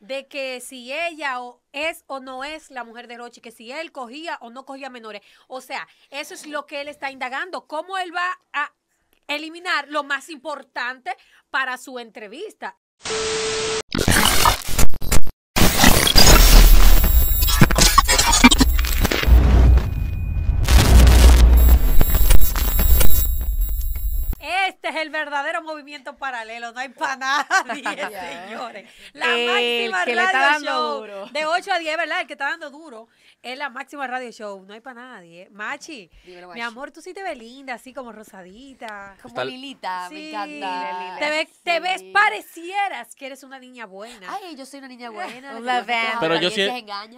de que si ella o es o no es la mujer de Rochi, que si él cogía o no cogía menores. O sea, eso es lo que él está indagando. ¿Cómo él va a eliminar lo más importante para su entrevista? el verdadero movimiento paralelo, no hay para nadie, ¿eh? señores. La eh, máxima radio show de 8 a 10, ¿verdad? El que está dando duro es la máxima radio show, no hay para nadie. ¿eh? Machi, mi amor, tú sí te ves linda, así como rosadita. Como Lilita, me encanta. Te, ves, parecieras que eres una niña buena. Ay, yo soy una niña buena. Pero yo,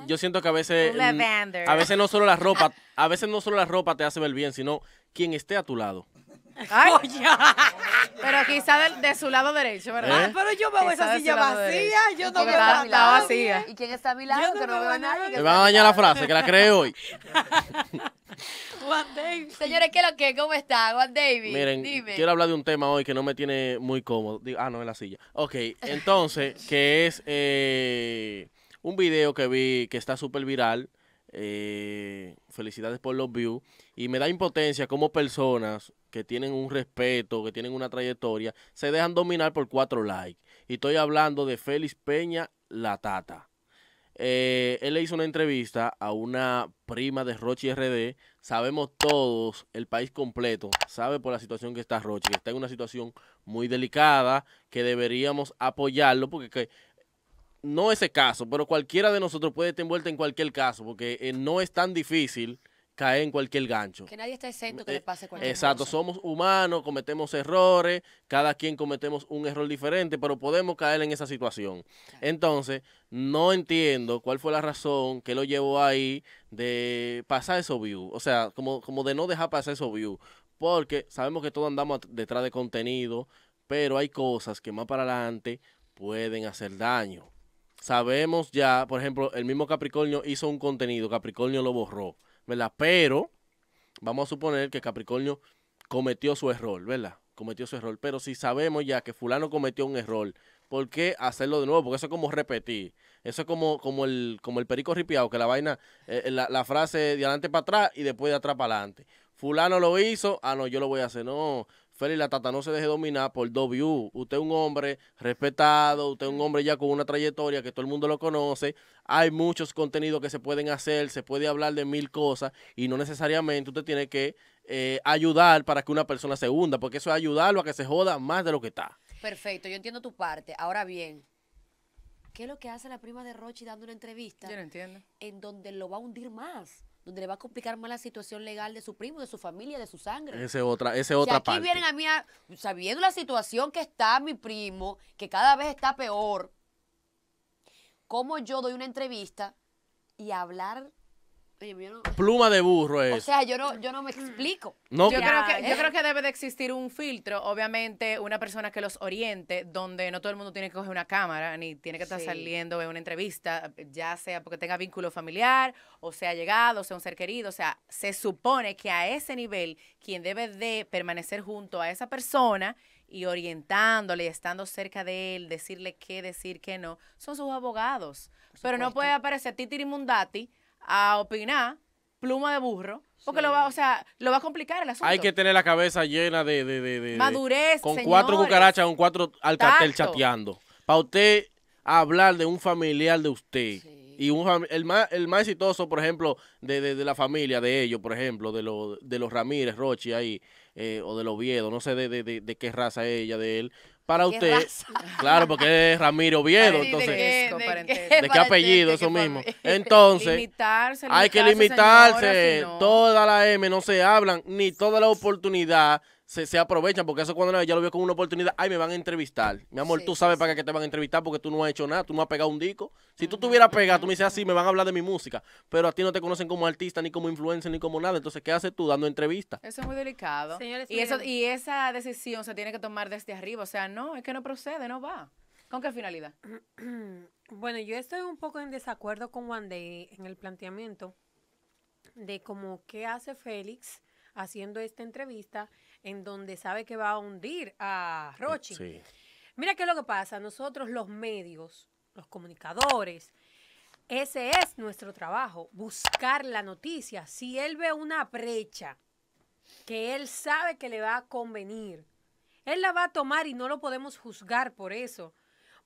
yo siento que a veces, a veces no solo la ropa, a veces no solo la ropa te hace ver bien, sino quien esté a tu lado. Ay. pero quizá de, su lado derecho, ¿verdad? ¿Eh? Pero yo veo esa silla vacía, yo no veo nada. vacía. Eh? ¿Y quién está a mi lado? Yo que no veo a nadie. Me van a dañar la frase, que la creé hoy. Juan David. Señores, ¿qué es lo que? ¿Cómo está? Juan David. Miren, quiero hablar de un tema hoy que no me tiene muy cómodo. Ah, no, en la silla. Ok, entonces, que es eh, un video que vi que está súper viral eh, felicidades por los views. Y me da impotencia como personas que tienen un respeto, que tienen una trayectoria, se dejan dominar por cuatro likes. Y estoy hablando de Félix Peña La Tata. Eh, él le hizo una entrevista a una prima de Rochi RD. Sabemos todos, el país completo sabe por la situación que está Rochi, que está en una situación muy delicada, que deberíamos apoyarlo porque que no ese caso, pero cualquiera de nosotros puede estar envuelto en cualquier caso, porque eh, no es tan difícil caer en cualquier gancho. Que nadie está exento que eh, le pase cualquier Exacto, somos humanos, cometemos errores, cada quien cometemos un error diferente, pero podemos caer en esa situación. Entonces, no entiendo cuál fue la razón que lo llevó ahí de pasar eso view, o sea, como, como de no dejar pasar eso view, porque sabemos que todos andamos detrás de contenido, pero hay cosas que más para adelante pueden hacer daño sabemos ya, por ejemplo, el mismo Capricornio hizo un contenido, Capricornio lo borró, ¿verdad? Pero vamos a suponer que Capricornio cometió su error, ¿verdad? Cometió su error. Pero si sabemos ya que fulano cometió un error, ¿por qué hacerlo de nuevo? Porque eso es como repetir. Eso es como, como, el, como el perico ripiado, que la vaina, eh, eh, la, la frase de adelante para atrás y después de atrás para adelante fulano lo hizo, ah no, yo lo voy a hacer, no, Félix, la tata no se deje dominar por W. Usted es un hombre respetado, usted es un hombre ya con una trayectoria que todo el mundo lo conoce. Hay muchos contenidos que se pueden hacer, se puede hablar de mil cosas y no necesariamente usted tiene que eh, ayudar para que una persona se hunda, porque eso es ayudarlo a que se joda más de lo que está. Perfecto, yo entiendo tu parte. Ahora bien, ¿qué es lo que hace la prima de Rochi dando una entrevista? entiendo. En donde lo va a hundir más donde le va a complicar más la situación legal de su primo, de su familia, de su sangre. Esa es otra, ese otra aquí vienen a mí, sabiendo la situación que está mi primo, que cada vez está peor, ¿cómo yo doy una entrevista y hablar Pluma de burro es. O sea, yo no, yo no me explico. Yo, creo que, que eh. debe de existir un filtro, obviamente, una persona que los oriente, donde no todo el mundo tiene que coger una cámara, ni tiene que estar saliendo en una entrevista, ya sea porque tenga vínculo familiar, o sea llegado, sea un ser querido. O sea, se supone que a ese nivel, quien debe de permanecer junto a esa persona y orientándole, estando cerca de él, decirle qué decir, qué no, son sus abogados. Pero no puede aparecer Titi Mundati a opinar, pluma de burro. Porque lo va, o sea, lo va a complicar el asunto. Hay que tener la cabeza llena de, de, de, madurez. Con cuatro cucarachas, con cuatro al chateando. Para usted hablar de un familiar de usted. y un, el, más, el más exitoso, por ejemplo, de, de, la familia de ellos, por ejemplo, de, lo, de los Ramírez, Rochi ahí, eh, o de los Viedo, no sé de, de, qué raza ella, de él, para usted, claro, porque es Ramiro Oviedo, entonces, ¿de qué, apellido? Eso mismo. Entonces, hay que limitarse, toda la M no se hablan, ni toda la oportunidad se, se, aprovechan, porque eso cuando ya lo veo con una oportunidad, ay, me van a entrevistar. Mi amor, tú sabes para qué te van a entrevistar porque tú no has hecho nada, tú no has pegado un disco. Si tú tuvieras pegado, tú me dices así, ah, me van a hablar de mi música, pero a ti no te conocen como artista, ni como influencer, ni como nada. Entonces, ¿qué haces tú dando entrevista Eso es muy delicado. y, eso, y esa decisión se tiene que tomar desde arriba. O sea, no, es que no procede, no va. ¿Con qué finalidad? bueno, yo estoy un poco en desacuerdo con Juan en el planteamiento de cómo qué hace Félix haciendo esta entrevista en donde sabe que va a hundir a Rochi. Mira qué es lo que pasa. Nosotros los medios, los comunicadores, ese es nuestro trabajo, buscar la noticia. Si él ve una brecha que él sabe que le va a convenir, él la va a tomar y no lo podemos juzgar por eso.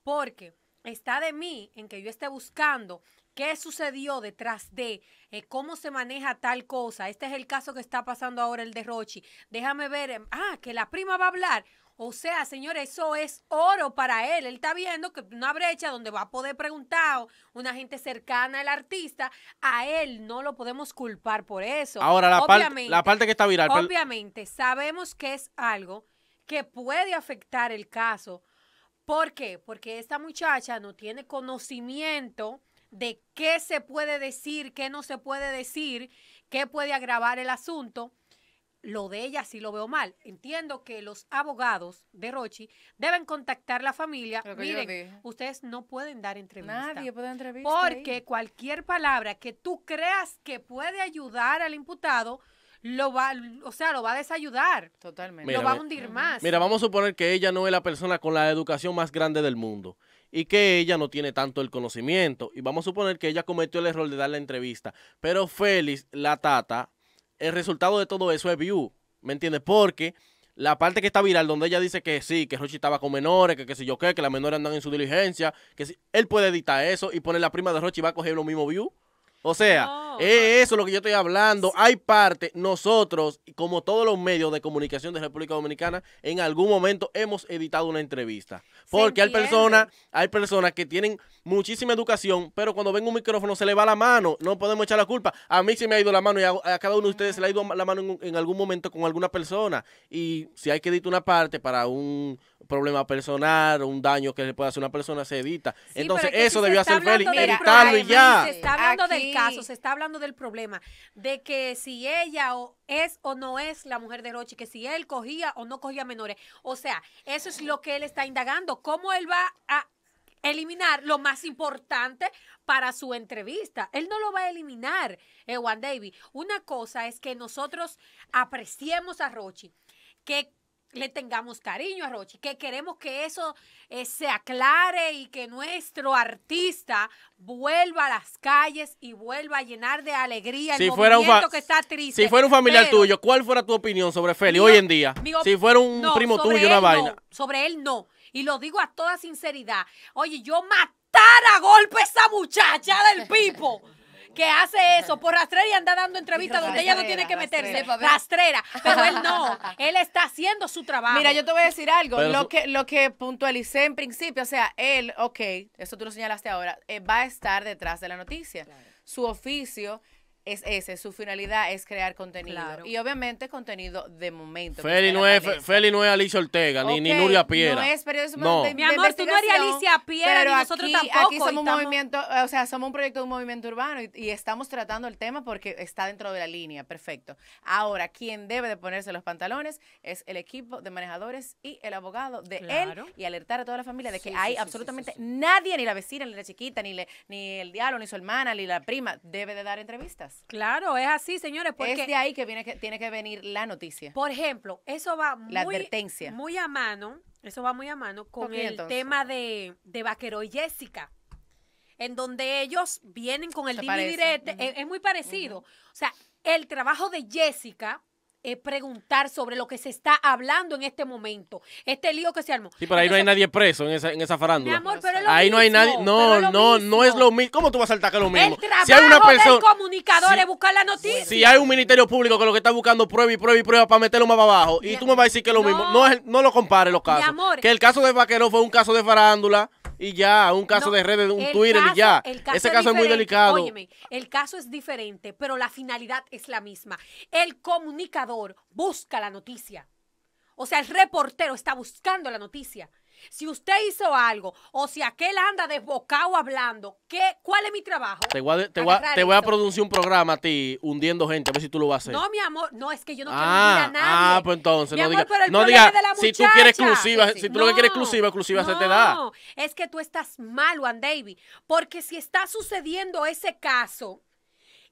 Porque está de mí en que yo esté buscando qué sucedió detrás de eh, cómo se maneja tal cosa. Este es el caso que está pasando ahora el de Rochi. Déjame ver, em, ah, que la prima va a hablar. O sea, señores, eso es oro para él. Él está viendo que una brecha donde va a poder preguntar una gente cercana al artista, a él no lo podemos culpar por eso. Ahora, la, la parte que está viral. Obviamente, sabemos que es algo que puede afectar el caso. ¿Por qué? Porque esta muchacha no tiene conocimiento de qué se puede decir, qué no se puede decir, qué puede agravar el asunto, lo de ella sí lo veo mal. Entiendo que los abogados de Rochi deben contactar la familia. Miren, ustedes no pueden dar entrevista. Nadie puede entrevista. Porque cualquier palabra que tú creas que puede ayudar al imputado lo va, o sea, lo va a desayudar. Totalmente. lo va a hundir más. Mira, vamos a suponer que ella no es la persona con la educación más grande del mundo y que ella no tiene tanto el conocimiento. Y vamos a suponer que ella cometió el error de dar la entrevista. Pero Félix, la tata, el resultado de todo eso es view. ¿Me entiendes? Porque la parte que está viral, donde ella dice que sí, que Rochi estaba con menores, que qué sé yo qué, que las menores andan en su diligencia, que si, él puede editar eso y poner la prima de Rochi va a coger lo mismo view. O sea, eso Es eso lo que yo estoy hablando. Hay parte, nosotros, como todos los medios de comunicación de República Dominicana, en algún momento hemos editado una entrevista. Porque hay personas, hay personas que tienen muchísima educación, pero cuando ven un micrófono se le va la mano. No podemos echar la culpa. A mí se me ha ido la mano y a, cada uno de ustedes se le ha ido la mano en algún momento con alguna persona. Y si hay que editar una parte para un problema personal o un daño que le pueda hacer una persona se evita. Entonces, eso debió hacer Félix, y ya. Se está hablando del caso, se está hablando del problema, de que si ella o es o no es la mujer de Rochi, que si él cogía o no cogía menores. O sea, eso es lo que él está indagando, cómo él va a eliminar lo más importante para su entrevista. Él no lo va a eliminar, eh, Davy Una cosa es que nosotros apreciemos a Rochi, que le tengamos cariño a Rochi, que queremos que eso eh, se aclare y que nuestro artista vuelva a las calles y vuelva a llenar de alegría si fuera que está triste. Si fuera un familiar tuyo, ¿cuál fuera tu opinión sobre Feli hoy en día? si fuera un primo tuyo, una vaina. sobre él no. Y lo digo a toda sinceridad. Oye, yo matara a golpe a esa muchacha del pipo que hace eso por rastrera y anda dando entrevistas donde ella no tiene que meterse. Rastrera. Pero él no. Él está haciendo su trabajo. Mira, yo te voy a decir algo. lo, que, lo que puntualicé en principio, o sea, él, ok, eso tú lo señalaste ahora, eh, va a estar detrás de la noticia. Su oficio es ese, su finalidad es crear contenido. Y obviamente contenido de momento. Feli no, es, Feli no es Alicia Ortega, ni, Nuria Piera. No es periodismo Mi amor, tú no eres Alicia Piera, pero nosotros tampoco. Aquí somos un movimiento, o sea, somos un proyecto de un movimiento urbano y, estamos tratando el tema porque está dentro de la línea, perfecto. Ahora, quien debe de ponerse los pantalones es el equipo de manejadores y el abogado de él y alertar a toda la familia de que hay absolutamente nadie, ni la vecina, ni la chiquita, ni, le, ni el diablo, ni su hermana, ni la prima, debe de dar entrevistas. Claro, es así, señores. Porque es de ahí que, viene que tiene que venir la noticia. Por ejemplo, eso va muy, muy a mano, eso va muy a mano con el tema de, de Vaquero y Jessica en donde ellos vienen con el dividirete, es, muy parecido. O sea, el trabajo de Jessica es eh, preguntar sobre lo que se está hablando en este momento. Este lío que se armó. Sí, pero ahí no hay nadie preso en esa, en esa farándula. Mi amor, pero es lo ahí no hay nadie. No, no, no es lo mismo. ¿Cómo tú vas a saltar que es lo mismo? si hay una persona, del comunicador si, buscar la noticia. Si hay un ministerio público que lo que está buscando prueba y prueba y prueba para meterlo más abajo y tú me vas a decir que es lo mismo. No, es, no lo compares los casos. Mi amor, que el caso de Vaquero fue un caso de farándula y ya, un caso de redes, un Twitter y ya. Ese caso es muy delicado. Óyeme, el caso es diferente, pero la finalidad es la misma. El comunicador busca la noticia. O sea, el reportero está buscando la noticia. Si usted hizo algo o si aquel anda desbocado hablando, ¿qué, ¿cuál es mi trabajo? Te voy a, producir un programa a ti hundiendo gente, a ver si tú lo vas a hacer. No, mi amor, no es que yo no quiero ah, a ah, nadie. Ah, pues entonces, no digas. No si tú quieres exclusiva, si tú lo que quieres exclusiva, exclusiva se te da. No, es que tú estás mal, Juan David, porque si está sucediendo ese caso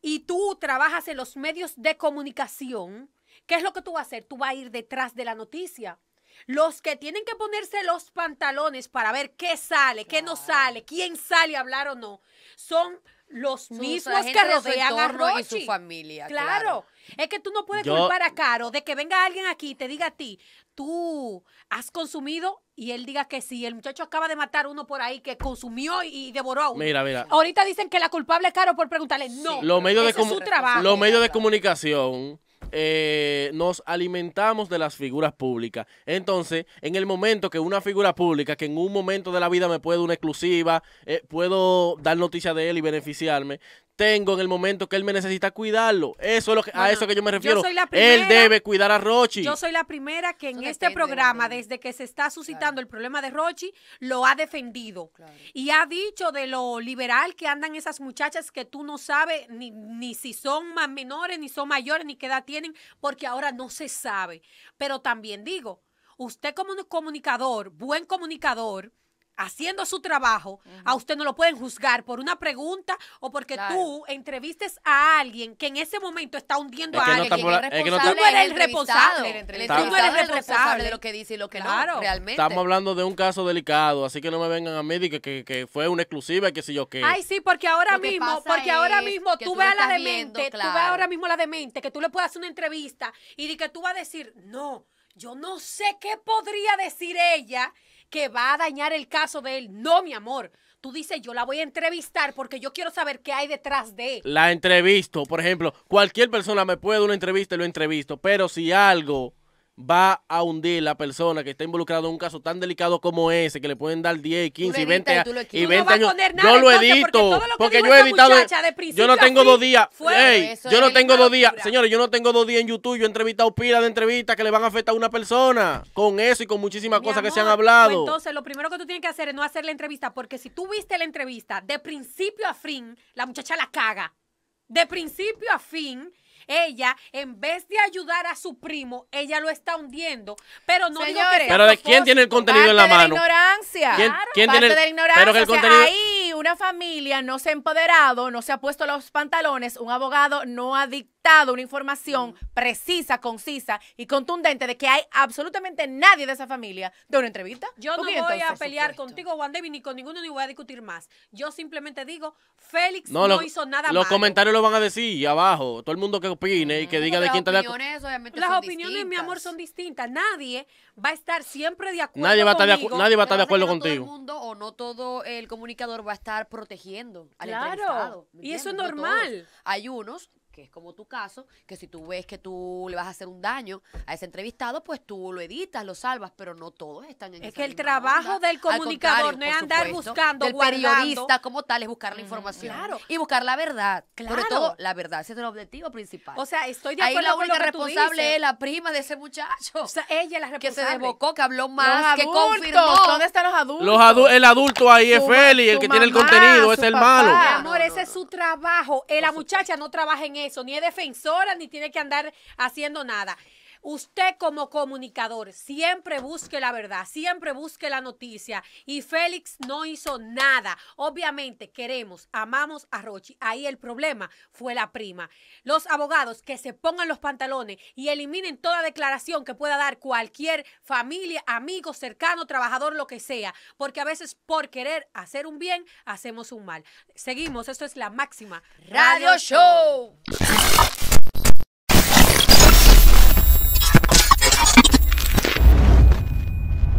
y tú trabajas en los medios de comunicación, ¿qué es lo que tú vas a hacer? Tú vas a ir detrás de la noticia los que tienen que ponerse los pantalones para ver qué sale, qué no sale, quién sale a hablar o no, son los mismos que rodean a Rochi. Y su familia. Claro. Es que tú no puedes culpar a Caro de que venga alguien aquí y te diga a ti, tú has consumido y él diga que sí. El muchacho acaba de matar uno por ahí que consumió y devoró a uno. Mira, mira. Ahorita dicen que la culpable es Caro por preguntarle. No. Los de, es su trabajo. Los medios de comunicación eh, nos alimentamos de las figuras públicas. Entonces, en el momento que una figura pública, que en un momento de la vida me puede una exclusiva, eh, puedo dar noticia de él y beneficiarme, tengo en el momento que él me necesita cuidarlo. Eso es lo a eso que yo me refiero. él debe cuidar a Rochi. Yo soy la primera que en este programa, desde que se está suscitando el problema de Rochi, lo ha defendido. Y ha dicho de lo liberal que andan esas muchachas que tú no sabes ni, si son más menores, ni son mayores, ni qué edad tienen, porque ahora no se sabe. Pero también digo, usted como un comunicador, buen comunicador, haciendo su trabajo, a usted no lo pueden juzgar por una pregunta o porque tú entrevistes a alguien que en ese momento está hundiendo a alguien. que no tú no eres el responsable. tú no eres responsable de lo que dice y lo que no, realmente. Estamos hablando de un caso delicado, así que no me vengan a mí de que, fue una exclusiva y que si yo qué. Ay, sí, porque ahora mismo, porque ahora mismo tú, veas a la demente, tú ves ahora mismo a la demente, que tú le puedas hacer una entrevista y de que tú vas a decir, no, yo no sé qué podría decir ella que va a dañar el caso de él. No, mi amor. Tú dices, yo la voy a entrevistar porque yo quiero saber qué hay detrás de él. La entrevisto, por ejemplo, cualquier persona me puede dar una entrevista y lo entrevisto, pero si algo va a hundir la persona que está involucrada en un caso tan delicado como ese, que le pueden dar 10, 15, 20, y 20 no años. yo lo edito, porque, yo he editado. Yo no tengo dos días. yo no tengo dos días. Señores, yo no tengo dos días en YouTube. Yo he entrevistado pilas de entrevistas que le van a afectar a una persona con eso y con muchísimas cosas que se han hablado. Pues entonces, lo primero que tú tienes que hacer es no hacer la entrevista, porque si tú viste la entrevista de principio a fin, la muchacha la caga. De principio a fin, ella, en vez de ayudar a su primo, ella lo está hundiendo. Pero no digo que Pero ¿de quién tiene el contenido en la mano? Parte de la ignorancia. ¿Quién, parte tiene el, de Pero que el contenido... ahí una familia no se ha empoderado, no se ha puesto los pantalones, un abogado no ha dictado una información mm. precisa, concisa y contundente de que hay absolutamente nadie de esa familia de una entrevista. Yo no voy a pelear contigo, Juan David, ni con ninguno, ni voy a discutir más. Yo simplemente digo, Félix no, hizo nada los Los comentarios lo van a decir abajo, todo el mundo que opine y que diga de quién está de acuerdo. Las opiniones, mi amor, son distintas. Nadie va a estar siempre de acuerdo Nadie nadie va a estar de acuerdo contigo. Todo el mundo o no todo el comunicador va a estar protegiendo al entrevistado, y eso es normal. Hay unos que es como tu caso, que si tú ves que tú le vas a hacer un daño a ese entrevistado, pues tú lo editas, lo salvas, pero no todos están en Es que el trabajo del comunicador no es andar buscando, del periodista como tal es buscar la información y buscar la verdad, claro. sobre todo la verdad, ese es el objetivo principal. O sea, estoy de acuerdo Ahí la única responsable es la prima de ese muchacho. O sea, ella es la responsable. Que se desbocó, que habló más, los adultos, ¿Dónde están los adultos? el adulto ahí es Feli, el que tiene el contenido, es el malo. Mi amor, ese es su trabajo. Eh, la muchacha no trabaja en eso, ni es defensora, ni tiene que andar haciendo nada. Usted como comunicador siempre busque la verdad, siempre busque la noticia y Félix no hizo nada. Obviamente queremos, amamos a Rochi. Ahí el problema fue la prima. Los abogados que se pongan los pantalones y eliminen toda declaración que pueda dar cualquier familia, amigo, cercano, trabajador, lo que sea, porque a veces por querer hacer un bien, hacemos un mal. Seguimos, esto es la máxima. Radio, Show.